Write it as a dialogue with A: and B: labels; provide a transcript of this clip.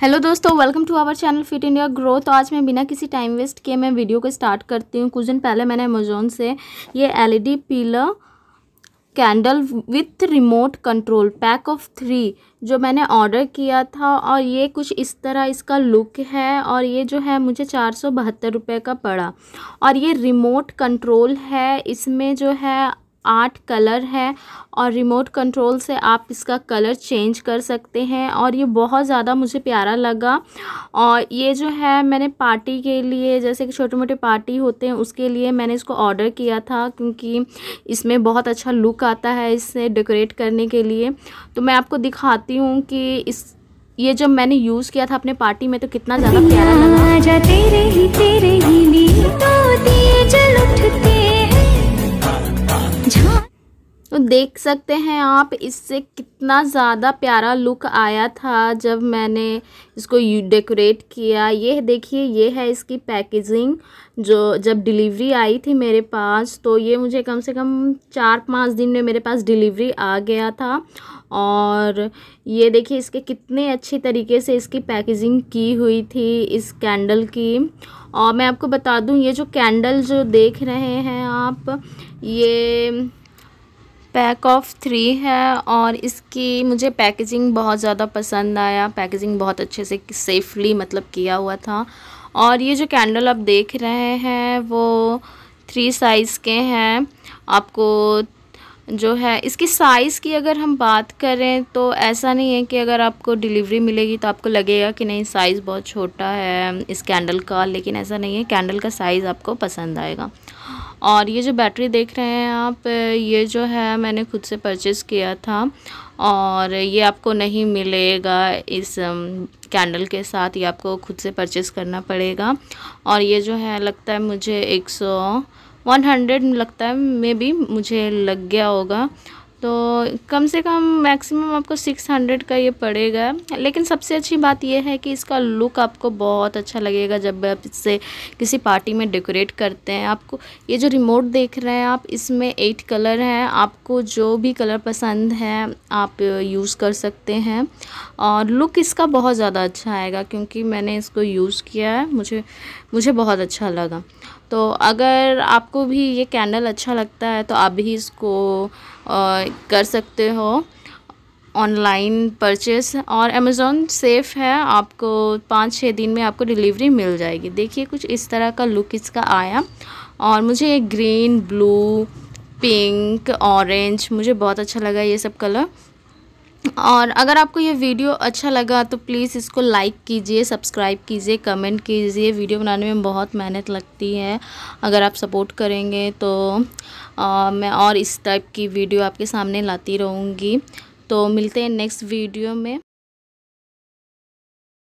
A: hello दोस्तों welcome to our channel fit India grow तो आज मैं बिना किसी टाइम वेस्ट किए मैं वीडियो को स्टार्ट करती हूँ कुछ दिन पहले मैंने अमेजोन से ये LED pillar candle with remote control pack of three जो मैंने ऑर्डर किया था और ये कुछ इस तरह इसका लुक है और ये जो है मुझे चार सौ बहत्तर रुपये का पड़ा और ये रिमोट कंट्रोल है इसमें जो है आठ कलर है और रिमोट कंट्रोल से आप इसका कलर चेंज कर सकते हैं और ये बहुत ज़्यादा मुझे प्यारा लगा और ये जो है मैंने पार्टी के लिए जैसे कि छोटे मोटे पार्टी होते हैं उसके लिए मैंने इसको ऑर्डर किया था क्योंकि इसमें बहुत अच्छा लुक आता है इससे डेकोरेट करने के लिए तो मैं आपको दिखाती हूँ कि इस ये जब मैंने यूज़ किया था अपने पार्टी में तो कितना ज़्यादा प्यारा लगा देख सकते हैं आप इससे कितना ज़्यादा प्यारा लुक आया था जब मैंने इसको डेकोरेट किया ये देखिए ये है इसकी पैकेजिंग जो जब डिलीवरी आई थी मेरे पास तो ये मुझे कम से कम चार पाँच दिन में मेरे पास डिलीवरी आ गया था और ये देखिए इसके कितने अच्छे तरीके से इसकी पैकेजिंग की हुई थी इस कैंडल की और मैं आपको बता दूं ये जो कैंडल जो देख रहे हैं आप ये पैक ऑफ थ्री है और इसकी मुझे पैकेजिंग बहुत ज़्यादा पसंद आया पैकेजिंग बहुत अच्छे से सेफली मतलब किया हुआ था और ये जो कैंडल आप देख रहे हैं वो थ्री साइज़ के हैं आपको जो है इसकी साइज़ की अगर हम बात करें तो ऐसा नहीं है कि अगर आपको डिलीवरी मिलेगी तो आपको लगेगा कि नहीं साइज़ बहुत छोटा है इस कैंडल का लेकिन ऐसा नहीं है कैंडल का साइज़ आपको पसंद आएगा और ये जो बैटरी देख रहे हैं आप ये जो है मैंने खुद से परचेज़ किया था और ये आपको नहीं मिलेगा इस कैंडल के साथ ये आपको खुद से परचेज़ करना पड़ेगा और ये जो है लगता है मुझे एक सौ वन हंड्रेड लगता है मे बी मुझे लग गया होगा तो कम से कम मैक्सिमम आपको 600 का ये पड़ेगा लेकिन सबसे अच्छी बात यह है कि इसका लुक आपको बहुत अच्छा लगेगा जब आप इससे किसी पार्टी में डेकोरेट करते हैं आपको ये जो रिमोट देख रहे हैं आप इसमें एट कलर हैं आपको जो भी कलर पसंद है आप यूज़ कर सकते हैं और लुक इसका बहुत ज़्यादा अच्छा आएगा क्योंकि मैंने इसको यूज़ किया है मुझे मुझे बहुत अच्छा लगा तो अगर आपको भी ये कैंडल अच्छा लगता है तो आप भी इसको कर सकते हो ऑनलाइन परचेस और अमेज़ोन सेफ़ है आपको पाँच छः दिन में आपको डिलीवरी मिल जाएगी देखिए कुछ इस तरह का लुक इसका आया और मुझे ये ग्रीन ब्लू पिंक ऑरेंज मुझे बहुत अच्छा लगा ये सब कलर और अगर आपको ये वीडियो अच्छा लगा तो प्लीज़ इसको लाइक कीजिए सब्सक्राइब कीजिए कमेंट कीजिए वीडियो बनाने में बहुत मेहनत लगती है अगर आप सपोर्ट करेंगे तो आ, मैं और इस टाइप की वीडियो आपके सामने लाती रहूँगी तो मिलते हैं नेक्स्ट वीडियो में